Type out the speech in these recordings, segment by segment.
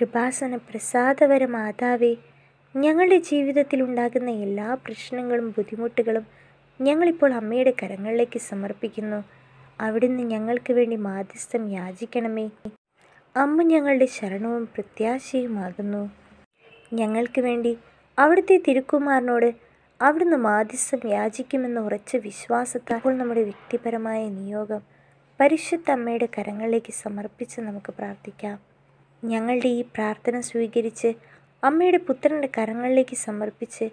കൃപാസന പ്രസാദവര മാതാവേ ഞങ്ങളുടെ ജീവിതത്തിൽ ഉണ്ടാകുന്ന എല്ലാ പ്രശ്നങ്ങളും ബുദ്ധിമുട്ടുകളും ഞങ്ങളിപ്പോൾ അമ്മയുടെ കരങ്ങളിലേക്ക് സമർപ്പിക്കുന്നു അവിടുന്ന് ഞങ്ങൾക്ക് വേണ്ടി മാധ്യസ്ഥം യാചിക്കണമേ അമ്മ ഞങ്ങളുടെ ശരണവും പ്രത്യാശയുമാകുന്നു ഞങ്ങൾക്ക് വേണ്ടി അവിടുത്തെ തിരുക്കുമാറിനോട് അവിടുന്ന് മാധ്യസ്ഥം യാചിക്കുമെന്ന ഉറച്ച വിശ്വാസത്താൽ നമ്മുടെ വ്യക്തിപരമായ നിയോഗം പരിശുദ്ധ അമ്മയുടെ കരങ്ങളിലേക്ക് സമർപ്പിച്ച് നമുക്ക് പ്രാർത്ഥിക്കാം ഞങ്ങളുടെ ഈ പ്രാർത്ഥന സ്വീകരിച്ച് അമ്മയുടെ പുത്രൻ്റെ കരങ്ങളിലേക്ക് സമർപ്പിച്ച്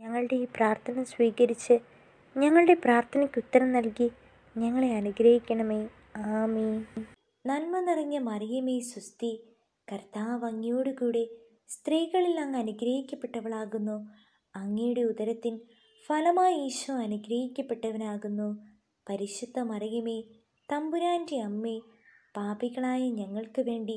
ഞങ്ങളുടെ ഈ പ്രാർത്ഥന സ്വീകരിച്ച് ഞങ്ങളുടെ പ്രാർത്ഥനയ്ക്ക് ഉത്തരം നൽകി ഞങ്ങളെ അനുഗ്രഹിക്കണമേ ആമേ നന്മ നിറഞ്ഞ മറിയമേ സുസ്തി കർത്താവ് അങ്ങയോടുകൂടെ സ്ത്രീകളിൽ അങ്ങ് അനുഗ്രഹിക്കപ്പെട്ടവളാകുന്നു അങ്ങയുടെ ഉദരത്തിൻ ഫലമായി ഈശോ അനുഗ്രഹിക്കപ്പെട്ടവനാകുന്നു പരിശുദ്ധ മറിയമേ തമ്പുരാൻ്റെ അമ്മേ പാപികളായ ഞങ്ങൾക്ക് വേണ്ടി